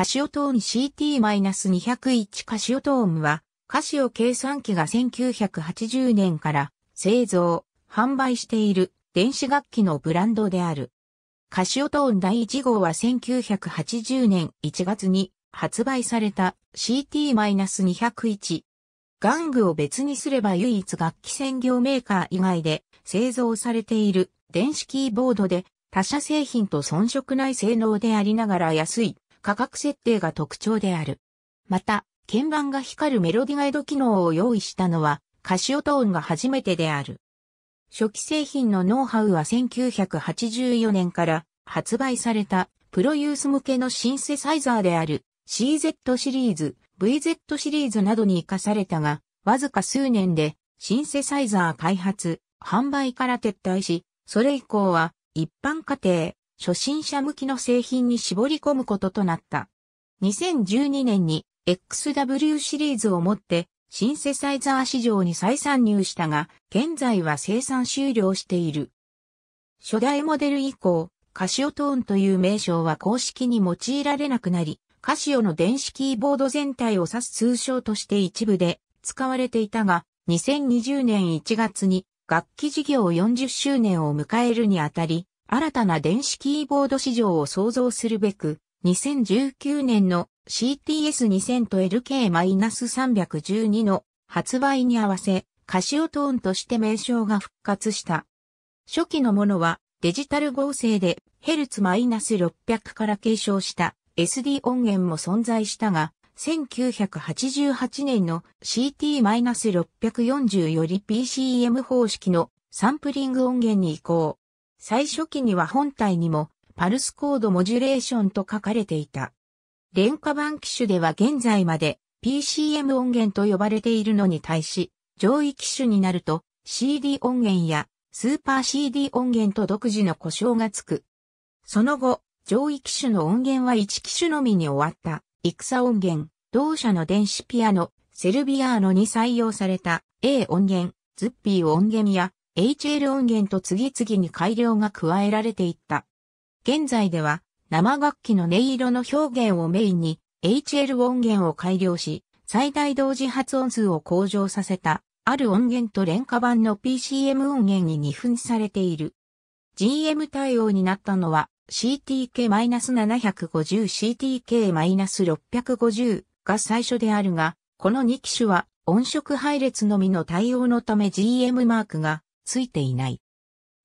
カシオトーン CT-201 カシオトーンは、カシオ計算機が1980年から製造、販売している電子楽器のブランドである。カシオトーン第1号は1980年1月に発売された CT-201。玩具を別にすれば唯一楽器専業メーカー以外で製造されている電子キーボードで他社製品と遜色ない性能でありながら安い価格設定が特徴である。また、鍵盤が光るメロディガイド機能を用意したのは、カシオトーンが初めてである。初期製品のノウハウは1984年から発売されたプロユース向けのシンセサイザーである CZ シリーズ、VZ シリーズなどに活かされたが、わずか数年でシンセサイザー開発、販売から撤退し、それ以降は一般家庭、初心者向きの製品に絞り込むこととなった。2012年に XW シリーズをもってシンセサイザー市場に再参入したが、現在は生産終了している。初代モデル以降、カシオトーンという名称は公式に用いられなくなり、カシオの電子キーボード全体を指す通称として一部で使われていたが、2020年1月に楽器事業40周年を迎えるにあたり、新たな電子キーボード市場を創造するべく、2019年の CTS2000 と LK-312 の発売に合わせ、カシオトーンとして名称が復活した。初期のものはデジタル合成でヘルツ -600 から継承した SD 音源も存在したが、1988年の CT-640 より PCM 方式のサンプリング音源に移行。最初期には本体にもパルスコードモジュレーションと書かれていた。廉価版機種では現在まで PCM 音源と呼ばれているのに対し、上位機種になると CD 音源やスーパー CD 音源と独自の故障がつく。その後、上位機種の音源は1機種のみに終わった、戦音源、同社の電子ピアノ、セルビアーノに採用された A 音源、ズッピー音源や HL 音源と次々に改良が加えられていった。現在では生楽器の音色の表現をメインに HL 音源を改良し、最大同時発音数を向上させた、ある音源と廉価版の PCM 音源に二分されている。GM 対応になったのは CTK-750、CTK-650 が最初であるが、この2機種は音色配列のみの対応のため GM マークがついていない。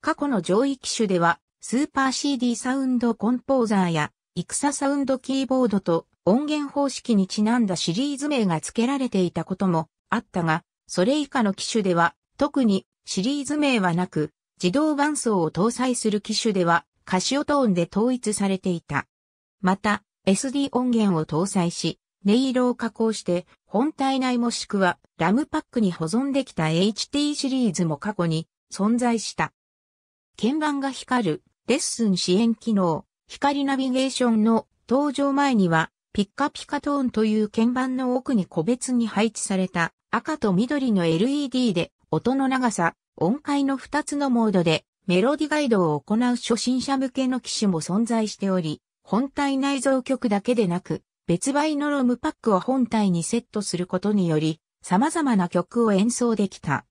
過去の上位機種では、スーパー CD サウンドコンポーザーや、イクササウンドキーボードと音源方式にちなんだシリーズ名が付けられていたこともあったが、それ以下の機種では、特にシリーズ名はなく、自動伴奏を搭載する機種では、カシオトーンで統一されていた。また、SD 音源を搭載し、音色を加工して、本体内もしくはラムパックに保存できた HT シリーズも過去に存在した。鍵盤が光るレッスン支援機能、光ナビゲーションの登場前には、ピッカピカトーンという鍵盤の奥に個別に配置された赤と緑の LED で音の長さ、音階の2つのモードでメロディガイドを行う初心者向けの機種も存在しており、本体内蔵曲だけでなく、別売のロムパックを本体にセットすることにより、様々な曲を演奏できた。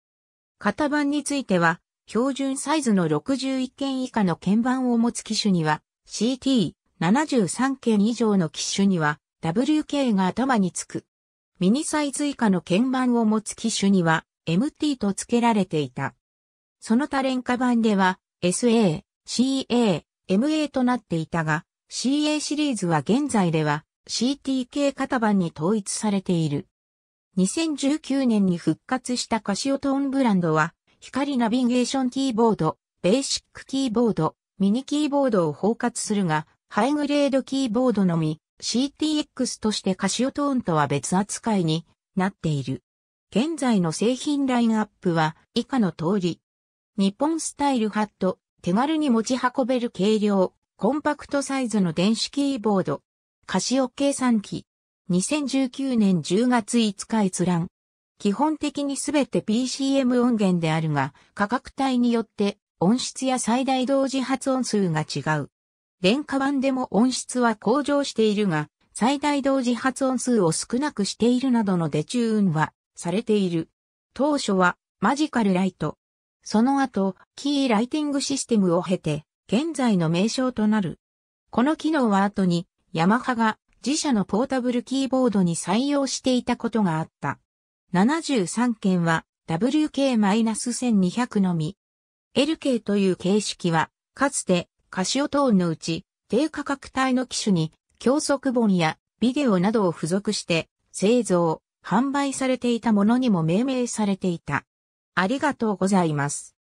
型番については、標準サイズの61件以下の鍵盤を持つ機種には、CT73 件以上の機種には、WK が頭につく。ミニサイズ以下の鍵盤を持つ機種には、MT と付けられていた。その他廉価版では、SA、CA、MA となっていたが、CA シリーズは現在では CTK 型番に統一されている。2019年に復活したカシオトーンブランドは、光ナビゲーションキーボード、ベーシックキーボード、ミニキーボードを包括するが、ハイグレードキーボードのみ、CTX としてカシオトーンとは別扱いになっている。現在の製品ラインアップは以下の通り。日本スタイルハット、手軽に持ち運べる軽量、コンパクトサイズの電子キーボード、カシオ計算機、2019年10月5日閲覧。基本的にすべて PCM 音源であるが、価格帯によって音質や最大同時発音数が違う。廉価版でも音質は向上しているが、最大同時発音数を少なくしているなどのデチューンはされている。当初はマジカルライト。その後、キーライティングシステムを経て、現在の名称となる。この機能は後に、ヤマハが自社のポータブルキーボードに採用していたことがあった。73件は WK-1200 のみ。LK という形式は、かつて、カシオトーンのうち、低価格帯の機種に、教則本やビデオなどを付属して、製造、販売されていたものにも命名されていた。ありがとうございます。